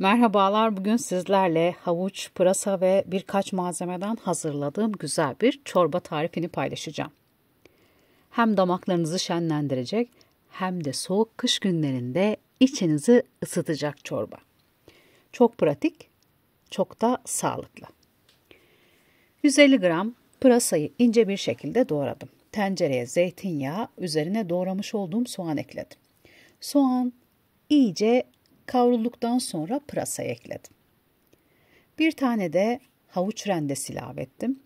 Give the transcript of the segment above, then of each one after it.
Merhabalar bugün sizlerle havuç, pırasa ve birkaç malzemeden hazırladığım güzel bir çorba tarifini paylaşacağım. Hem damaklarınızı şenlendirecek hem de soğuk kış günlerinde içinizi ısıtacak çorba. Çok pratik, çok da sağlıklı. 150 gram pırasayı ince bir şekilde doğradım. Tencereye zeytinyağı, üzerine doğramış olduğum soğan ekledim. Soğan iyice Kavrulduktan sonra pırasa ekledim. Bir tane de havuç rendesi ilave ettim.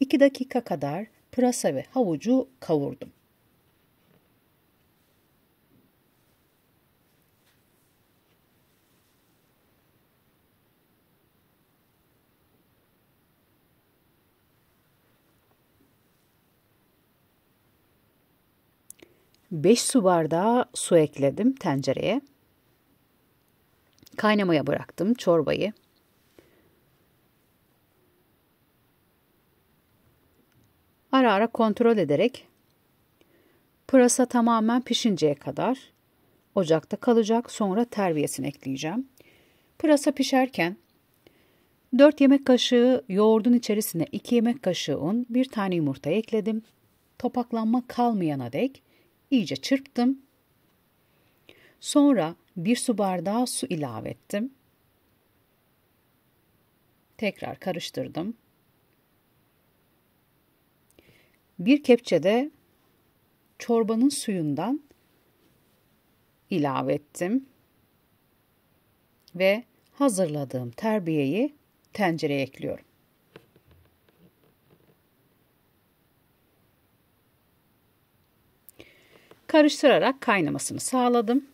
2 dakika kadar pırasa ve havucu kavurdum. Beş su bardağı su ekledim tencereye. Kaynamaya bıraktım çorbayı. Ara ara kontrol ederek pırasa tamamen pişinceye kadar ocakta kalacak sonra terbiyesini ekleyeceğim. Pırasa pişerken 4 yemek kaşığı yoğurdun içerisine 2 yemek kaşığı un, 1 tane yumurta ekledim. Topaklanma kalmayana dek iyice çırptım Sonra bir su bardağı su ilave ettim. Tekrar karıştırdım. Bir kepçede çorbanın suyundan ilave ettim ve hazırladığım terbiyeyi tencereye ekliyorum. Karıştırarak kaynamasını sağladım.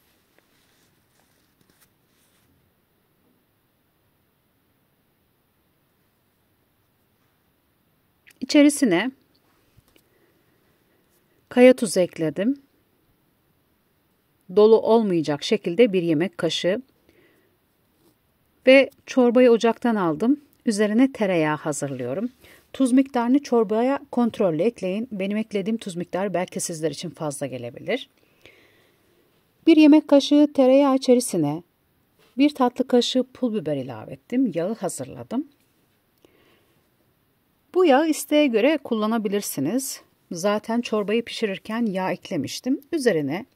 İçerisine kaya tuzu ekledim. Dolu olmayacak şekilde bir yemek kaşığı ve çorbayı ocaktan aldım. Üzerine tereyağı hazırlıyorum. Tuz miktarını çorbaya kontrollü ekleyin. Benim eklediğim tuz miktarı belki sizler için fazla gelebilir. Bir yemek kaşığı tereyağı içerisine bir tatlı kaşığı pul biber ilave ettim. Yağı hazırladım. Bu yağı isteğe göre kullanabilirsiniz. Zaten çorbayı pişirirken yağ eklemiştim. Üzerine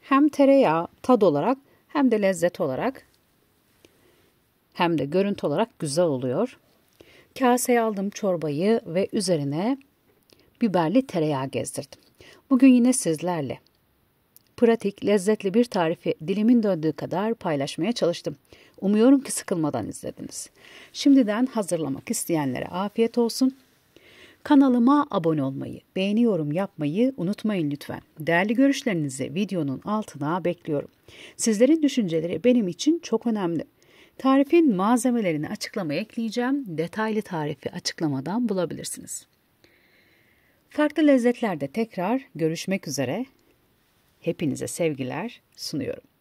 hem tereyağı tad olarak hem de lezzet olarak hem de görüntü olarak güzel oluyor. Kaseye aldım çorbayı ve üzerine biberli tereyağı gezdirdim. Bugün yine sizlerle pratik, lezzetli bir tarifi dilimin döndüğü kadar paylaşmaya çalıştım. Umuyorum ki sıkılmadan izlediniz. Şimdiden hazırlamak isteyenlere afiyet olsun. Kanalıma abone olmayı, beğeni yorum yapmayı unutmayın lütfen. Değerli görüşlerinizi videonun altına bekliyorum. Sizlerin düşünceleri benim için çok önemli. Tarifin malzemelerini açıklamaya ekleyeceğim. Detaylı tarifi açıklamadan bulabilirsiniz. Farklı lezzetlerde tekrar görüşmek üzere. Hepinize sevgiler sunuyorum.